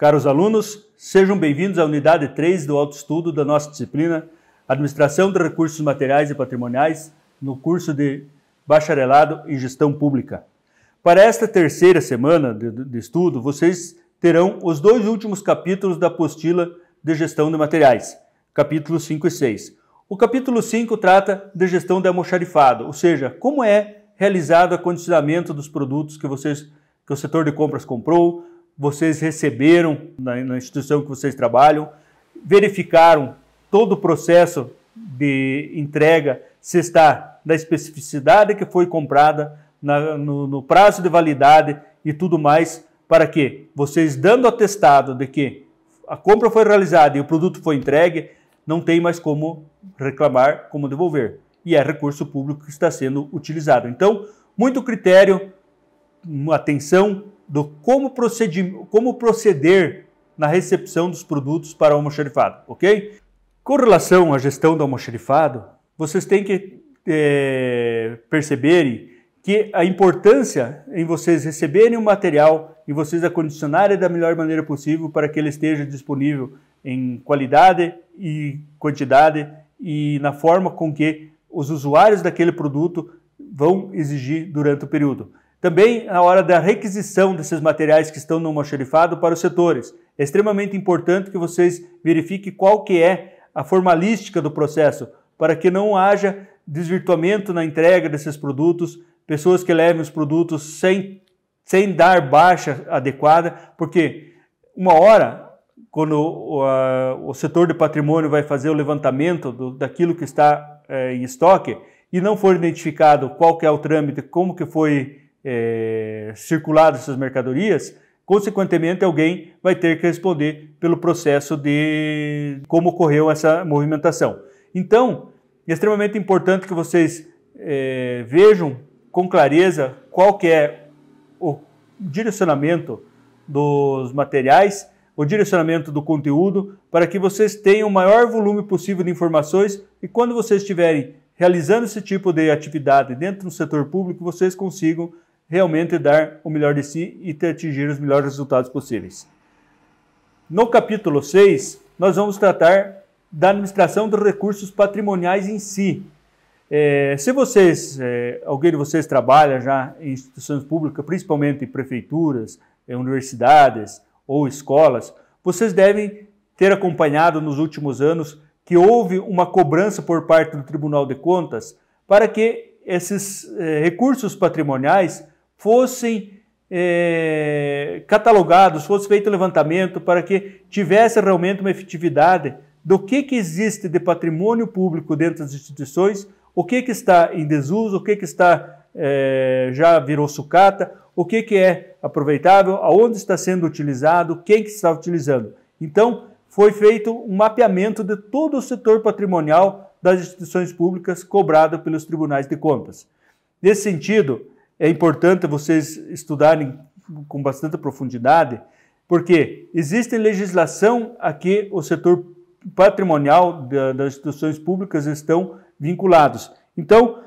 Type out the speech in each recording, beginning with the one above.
Caros alunos, sejam bem-vindos à unidade 3 do autoestudo da nossa disciplina Administração de Recursos Materiais e Patrimoniais no curso de Bacharelado em Gestão Pública. Para esta terceira semana de, de estudo, vocês terão os dois últimos capítulos da apostila de Gestão de Materiais, capítulos 5 e 6. O capítulo 5 trata de gestão de almoxarifado, ou seja, como é realizado o acondicionamento dos produtos que, vocês, que o setor de compras comprou, vocês receberam na, na instituição que vocês trabalham, verificaram todo o processo de entrega se está na especificidade que foi comprada, na, no, no, prazo de validade e tudo mais, para que vocês dando atestado de que a compra foi realizada e o produto foi entregue, não tem mais como reclamar, como devolver. E é recurso público que está sendo utilizado. Então, muito critério, atenção do como, como proceder na recepção dos produtos para o almoxarifado, ok? Com relação à gestão do almoxarifado, vocês têm que é, perceberem que a importância em vocês receberem o material e vocês acondicionarem da melhor maneira possível para que ele esteja disponível em qualidade e quantidade e na forma com que os usuários daquele produto vão exigir durante o período. Também na é hora da requisição desses materiais que estão no almoxarifado para os setores. É extremamente importante que vocês verifiquem qual que é a formalística do processo, para que não haja desvirtuamento na entrega desses produtos, pessoas que levem os produtos sem, sem dar baixa adequada, porque uma hora quando o, a, o, setor de patrimônio vai fazer o levantamento do, daquilo que está é, em estoque e não for identificado qual que é o trâmite, como que foi é, circular essas mercadorias, consequentemente alguém vai ter que responder pelo processo de como ocorreu essa movimentação. Então, é extremamente importante que vocês é, vejam com clareza qual que é o direcionamento dos materiais, o direcionamento do conteúdo, para que vocês tenham o maior volume possível de informações e quando vocês estiverem realizando esse tipo de atividade dentro do setor público, vocês consigam realmente dar o melhor de si e atingir os melhores resultados possíveis. No capítulo 6, nós vamos tratar da administração dos recursos patrimoniais em si. É, se vocês, é, alguém de vocês trabalha já em instituições públicas, principalmente em prefeituras, em universidades ou escolas, vocês devem ter acompanhado nos últimos anos que houve uma cobrança por parte do Tribunal de Contas para que esses é, recursos patrimoniais fossem é, catalogados, fosse feito levantamento para que tivesse realmente uma efetividade do que, que existe de patrimônio público dentro das instituições, o que, que está em desuso, o que, que está é, já virou sucata, o que, que é aproveitável, aonde está sendo utilizado, quem que está utilizando. Então, foi feito um mapeamento de todo o setor patrimonial das instituições públicas cobrado pelos tribunais de contas. Nesse sentido, é importante vocês estudarem com bastante profundidade, porque existe legislação a que o setor patrimonial das instituições públicas estão vinculados. Então,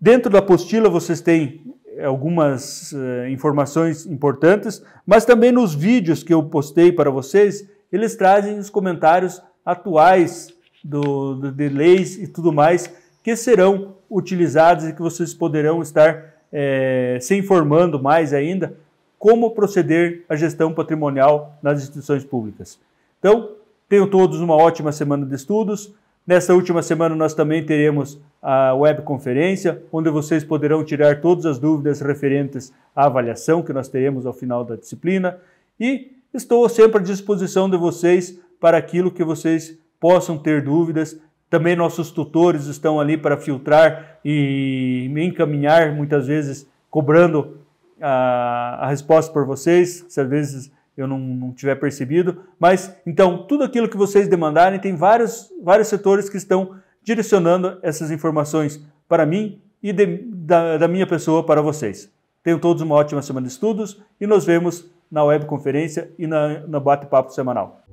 dentro da apostila vocês têm algumas uh, informações importantes, mas também nos vídeos que eu postei para vocês, eles trazem os comentários atuais do, do, de leis e tudo mais que serão utilizados e que vocês poderão estar é, se informando mais ainda como proceder a gestão patrimonial nas instituições públicas. Então, tenham todos uma ótima semana de estudos. Nessa última semana nós também teremos a webconferência, onde vocês poderão tirar todas as dúvidas referentes à avaliação que nós teremos ao final da disciplina. E estou sempre à disposição de vocês para aquilo que vocês possam ter dúvidas também nossos tutores estão ali para filtrar e encaminhar, muitas vezes cobrando a, ah, a resposta por vocês, se às vezes eu não, não tiver percebido. Mas então, tudo aquilo que vocês demandarem, tem vários, vários setores que estão direcionando essas informações para mim e de, da, da minha pessoa para vocês. Tenham todos uma ótima semana de estudos e nos vemos na webconferência e na, no bate-papo semanal.